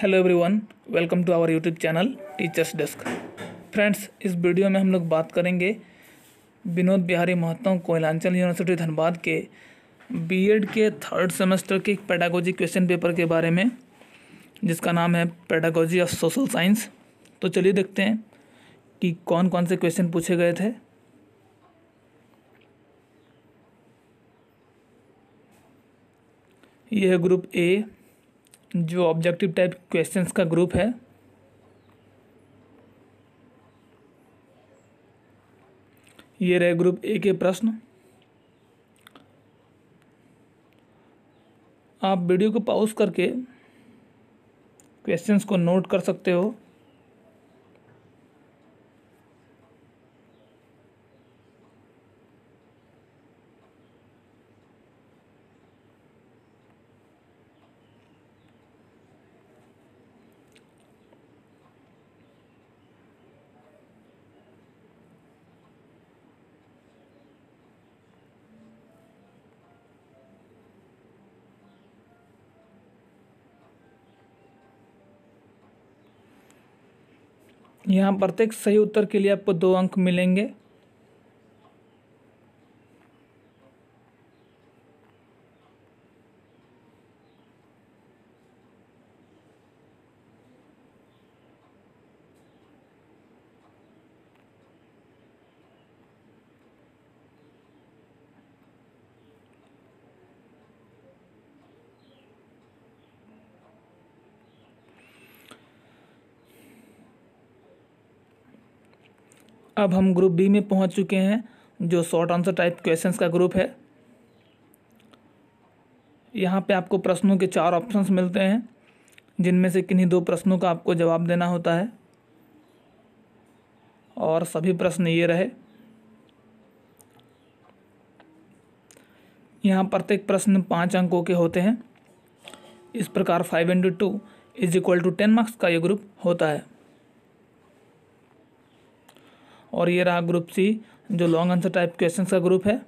hello everyone welcome to our YouTube channel teachers desk friends इस video में हम लोग बात करेंगे विनोद बिहारी महतो कोयलांचल यूनिवर्सिटी धनबाद के बीएड के थर्ड सेमेस्टर के पैडागोजी क्वेश्चन पेपर के बारे में जिसका नाम है पैडागोजी ऑफ सोशल साइंस तो चलिए देखते हैं कि कौन कौन से क्वेश्चन पूछे गए थे यह ग्रुप ए जो ऑब्जेक्टिव टाइप क्वेश्चंस का ग्रुप है ये रहे ग्रुप ए के प्रश्न आप वीडियो को पॉज करके क्वेश्चंस को नोट कर सकते हो यहाँ प्रत्येक सही उत्तर के लिए आपको दो अंक मिलेंगे अब हम ग्रुप बी में पहुंच चुके हैं जो शॉर्ट आंसर टाइप क्वेश्चंस का ग्रुप है यहाँ पे आपको प्रश्नों के चार ऑप्शंस मिलते हैं जिनमें से किन्हीं दो प्रश्नों का आपको जवाब देना होता है और सभी प्रश्न ये रहे यहाँ प्रत्येक प्रश्न पाँच अंकों के होते हैं इस प्रकार five into two is equal to ten marks का ये ग्रुप होता है और ये रहा ग्रुप सी जो लॉन्ग आंसर टाइप क्वेश्चन का ग्रुप है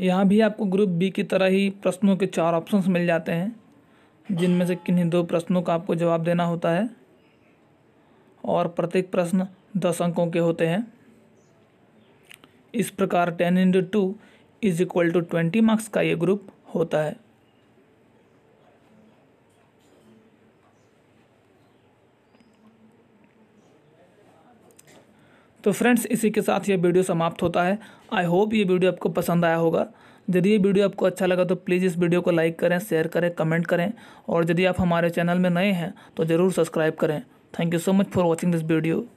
यहाँ भी आपको ग्रुप बी की तरह ही प्रश्नों के चार ऑप्शंस मिल जाते हैं जिनमें से किन्हीं दो प्रश्नों का आपको जवाब देना होता है और प्रत्येक प्रश्न दस अंकों के होते हैं इस प्रकार ten into two is equal to twenty marks का ये ग्रुप होता है तो फ्रेंड्स इसी के साथ ये वीडियो समाप्त होता है आई होप ये वीडियो आपको पसंद आया होगा यदि ये वीडियो आपको अच्छा लगा तो प्लीज़ इस वीडियो को लाइक करें शेयर करें कमेंट करें और यदि आप हमारे चैनल में नए हैं तो ज़रूर सब्सक्राइब करें thank you so much for watching this video